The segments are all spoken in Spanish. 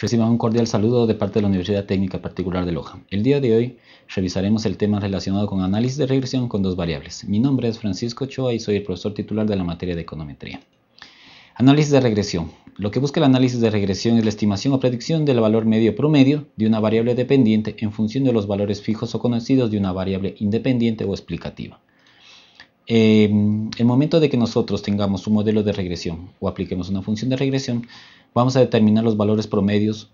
Reciban un cordial saludo de parte de la Universidad Técnica Particular de Loja. El día de hoy revisaremos el tema relacionado con análisis de regresión con dos variables. Mi nombre es Francisco Choa y soy el profesor titular de la materia de econometría. Análisis de regresión. Lo que busca el análisis de regresión es la estimación o predicción del valor medio promedio de una variable dependiente en función de los valores fijos o conocidos de una variable independiente o explicativa. Eh, el momento de que nosotros tengamos un modelo de regresión o apliquemos una función de regresión, vamos a determinar los valores promedios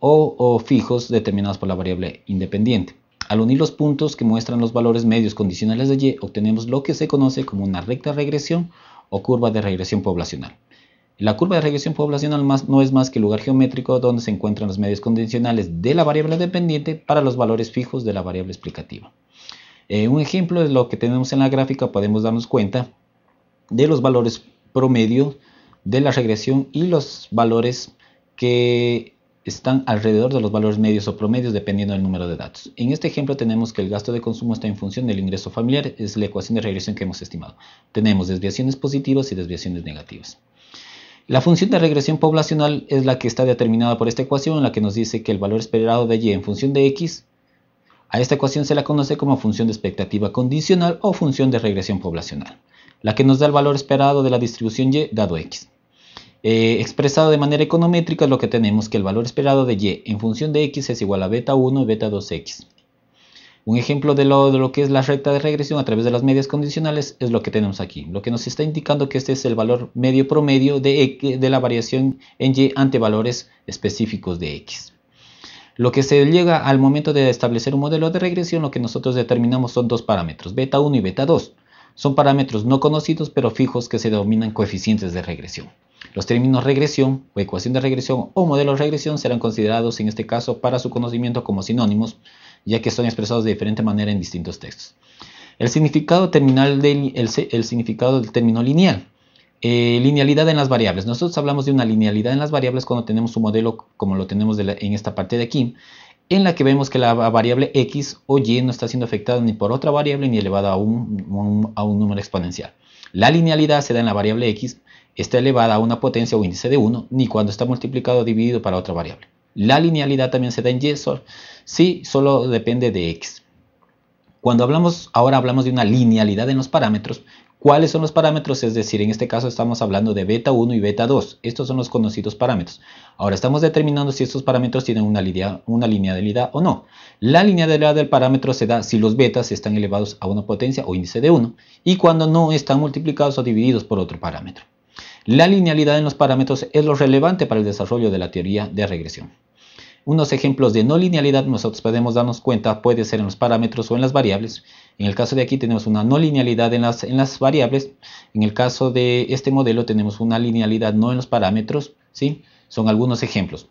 o, fijos determinados por la variable independiente. Al unir los puntos que muestran los valores medios condicionales de y, obtenemos lo que se conoce como una recta regresión o curva de regresión poblacional. La curva de regresión poblacional no es más que el lugar geométrico donde se encuentran los medios condicionales de la variable dependiente para los valores fijos de la variable explicativa. Eh, un ejemplo es lo que tenemos en la gráfica, podemos darnos cuenta de los valores promedio de la regresión y los valores que están alrededor de los valores medios o promedios dependiendo del número de datos. En este ejemplo tenemos que el gasto de consumo está en función del ingreso familiar, es la ecuación de regresión que hemos estimado. Tenemos desviaciones positivas y desviaciones negativas. La función de regresión poblacional es la que está determinada por esta ecuación, la que nos dice que el valor esperado de y en función de x, a esta ecuación se la conoce como función de expectativa condicional o función de regresión poblacional la que nos da el valor esperado de la distribución y dado x. Eh, expresado de manera econométrica lo que tenemos que el valor esperado de y en función de x es igual a beta 1 y beta 2x. Un ejemplo de lo, de lo que es la recta de regresión a través de las medias condicionales es lo que tenemos aquí, lo que nos está indicando que este es el valor medio promedio de, de la variación en y ante valores específicos de x. Lo que se llega al momento de establecer un modelo de regresión, lo que nosotros determinamos son dos parámetros, beta 1 y beta 2. Son parámetros no conocidos pero fijos que se denominan coeficientes de regresión. Los términos regresión o ecuación de regresión o modelo de regresión serán considerados en este caso para su conocimiento como sinónimos, ya que son expresados de diferente manera en distintos textos. El significado, terminal del, el, significado del término lineal. Eh, linealidad en las variables. Nosotros hablamos de una linealidad en las variables cuando tenemos un modelo como lo tenemos en esta parte de aquí, en la que vemos que la variable x o y no está siendo afectada ni por otra variable ni elevada a un, número exponencial. La linealidad se da en la variable x, está elevada a una potencia o índice de 1, ni cuando está multiplicado o dividido para otra variable. La linealidad también se da en y, si solo depende de x. Cuando hablamos, ahora hablamos de una linealidad en los parámetros, ¿Cuáles son los parámetros? Es decir, en este caso estamos hablando de beta 1 y beta 2. Estos son los conocidos parámetros. Ahora estamos determinando si estos parámetros tienen una, una linealidad o no. La linealidad del parámetro se da si los betas están elevados a una potencia o índice de 1 y cuando no están multiplicados o divididos por otro parámetro. La linealidad en los parámetros es lo relevante para el desarrollo de la teoría de regresión. Unos ejemplos de no linealidad nosotros podemos darnos cuenta, puede ser en los parámetros o en las variables. En el caso de aquí tenemos una no linealidad en las, en las variables. En el caso de este modelo tenemos una linealidad no en los parámetros. ¿sí? Son algunos ejemplos.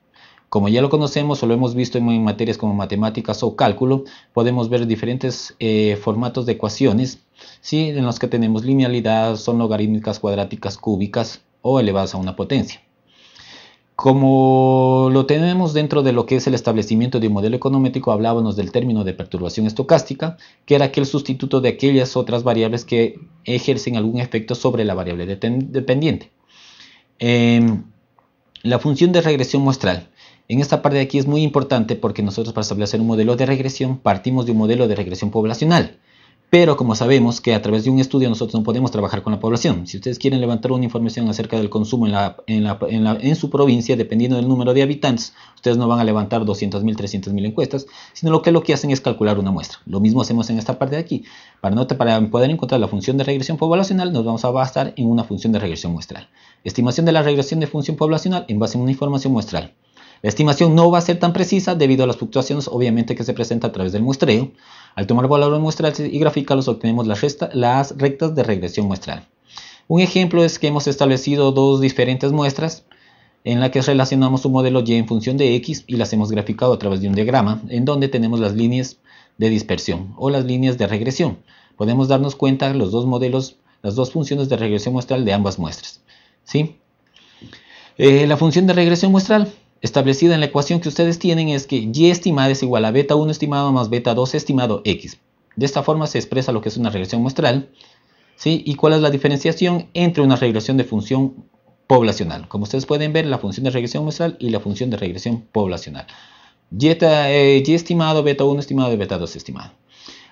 Como ya lo conocemos o lo hemos visto en materias como matemáticas o cálculo, podemos ver diferentes eh, formatos de ecuaciones, ¿sí? en los que tenemos linealidad, son logarítmicas, cuadráticas, cúbicas o elevadas a una potencia. Como lo tenemos dentro de lo que es el establecimiento de un modelo econométrico, hablábamos del término de perturbación estocástica, que era aquel sustituto de aquellas otras variables que ejercen algún efecto sobre la variable dependiente. Em, la función de regresión muestral. En esta parte de aquí es muy importante porque nosotros para establecer un modelo de regresión partimos de un modelo de regresión poblacional. Pero como sabemos que a través de un estudio nosotros no podemos trabajar con la población. Si ustedes quieren levantar una información acerca del consumo en, su provincia, dependiendo del número de habitantes, ustedes no van a levantar 200.000, 300.000 encuestas, sino lo que lo que hacen es calcular una muestra. Lo mismo hacemos en esta parte de aquí. Para, no, para poder encontrar la función de regresión poblacional, nos vamos a basar en una función de regresión muestral. Estimación de la regresión de función poblacional en base a una información muestral. La estimación no va a ser tan precisa debido a las fluctuaciones obviamente que se presenta a través del muestreo. Al tomar valores muestrales y graficarlos obtenemos las, rectas de regresión muestral. Un ejemplo es que hemos establecido dos diferentes muestras en la que relacionamos un modelo Y en función de X y las hemos graficado a través de un diagrama en donde tenemos las líneas de dispersión o las líneas de regresión. Podemos darnos cuenta los dos modelos, las dos funciones de regresión muestral de ambas muestras. ¿sí? Eh, la función de regresión muestral establecida en la ecuación que ustedes tienen es que y estimada es igual a beta 1 estimado más beta 2 estimado x. De esta forma se expresa lo que es una regresión muestral. ¿sí? ¿Y cuál es la diferenciación entre una regresión de función poblacional? Como ustedes pueden ver, la función de regresión muestral y la función de regresión poblacional. Y, eh, y estimado, beta 1 estimado y beta 2 estimado.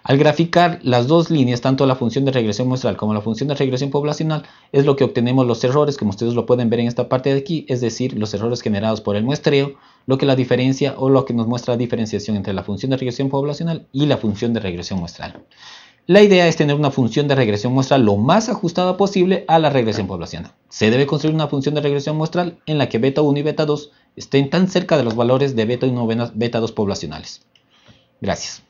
Al graficar las dos líneas, tanto la función de regresión muestral como la función de regresión poblacional, es lo que obtenemos los errores, como ustedes lo pueden ver en esta parte de aquí, es decir, los errores generados por el muestreo, lo que la diferencia o lo que nos muestra la diferenciación entre la función de regresión poblacional y la función de regresión muestral. La idea es tener una función de regresión muestral lo más ajustada posible a la regresión poblacional. Se debe construir una función de regresión muestral en la que beta 1 y beta 2 estén tan cerca de los valores de beta 1 y beta 2 poblacionales. Gracias.